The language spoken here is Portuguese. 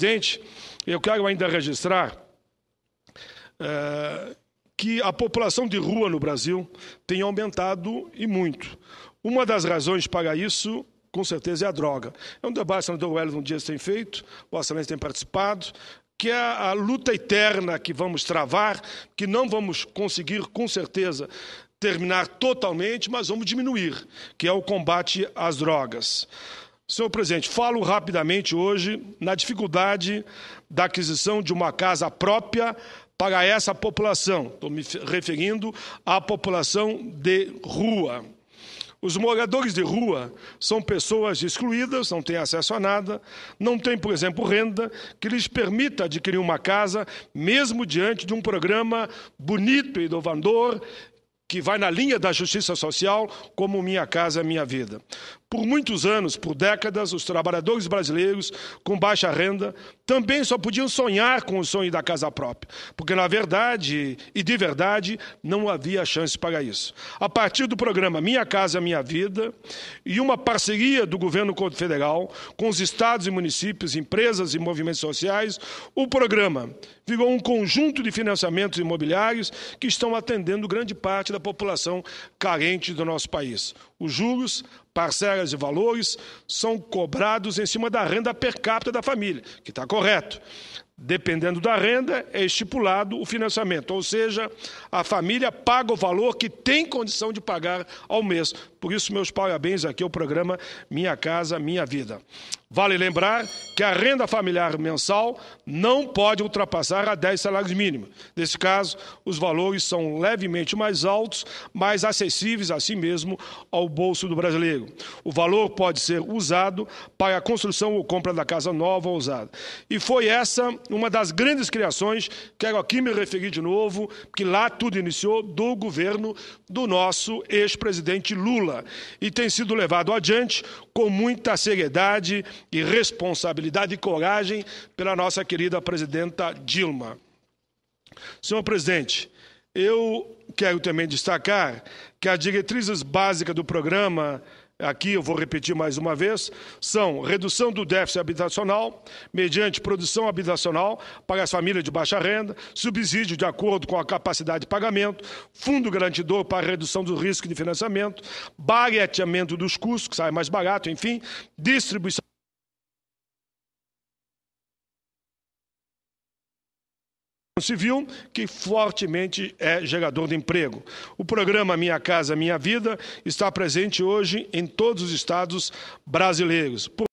Presidente, eu quero ainda registrar é, que a população de rua no Brasil tem aumentado e muito. Uma das razões para isso com certeza é a droga. É um debate, que o senador Wellington um dia tem feito, o Assanense tem participado, que é a luta eterna que vamos travar, que não vamos conseguir, com certeza, terminar totalmente, mas vamos diminuir, que é o combate às drogas. Senhor presidente, falo rapidamente hoje na dificuldade da aquisição de uma casa própria para essa população. Estou me referindo à população de rua. Os moradores de rua são pessoas excluídas, não têm acesso a nada, não têm, por exemplo, renda que lhes permita adquirir uma casa, mesmo diante de um programa bonito e inovador que vai na linha da justiça social, como Minha Casa Minha Vida. Por muitos anos, por décadas, os trabalhadores brasileiros com baixa renda também só podiam sonhar com o sonho da casa própria, porque na verdade e de verdade não havia chance para isso. A partir do programa Minha Casa Minha Vida e uma parceria do governo federal com os estados e municípios, empresas e movimentos sociais, o programa virou um conjunto de financiamentos imobiliários que estão atendendo grande parte da população carente do nosso país. Os juros Parcelas e valores são cobrados em cima da renda per capita da família, que está correto. Dependendo da renda, é estipulado o financiamento, ou seja, a família paga o valor que tem condição de pagar ao mês. Por isso, meus parabéns aqui ao programa Minha Casa Minha Vida. Vale lembrar que a renda familiar mensal não pode ultrapassar a 10 salários mínimos. Nesse caso, os valores são levemente mais altos, mas acessíveis, assim mesmo, ao bolso do brasileiro. O valor pode ser usado para a construção ou compra da casa nova ou usada. E foi essa uma das grandes criações, quero aqui me referir de novo, que lá tudo iniciou do governo do nosso ex-presidente Lula e tem sido levado adiante com muita seriedade e responsabilidade e coragem pela nossa querida presidenta Dilma. Senhor presidente, eu quero também destacar que as diretrizes básicas do programa aqui eu vou repetir mais uma vez, são redução do déficit habitacional, mediante produção habitacional para as famílias de baixa renda, subsídio de acordo com a capacidade de pagamento, fundo garantidor para redução do risco de financiamento, barateamento dos custos, que sai mais barato, enfim, distribuição civil, que fortemente é gerador de emprego. O programa Minha Casa Minha Vida está presente hoje em todos os estados brasileiros.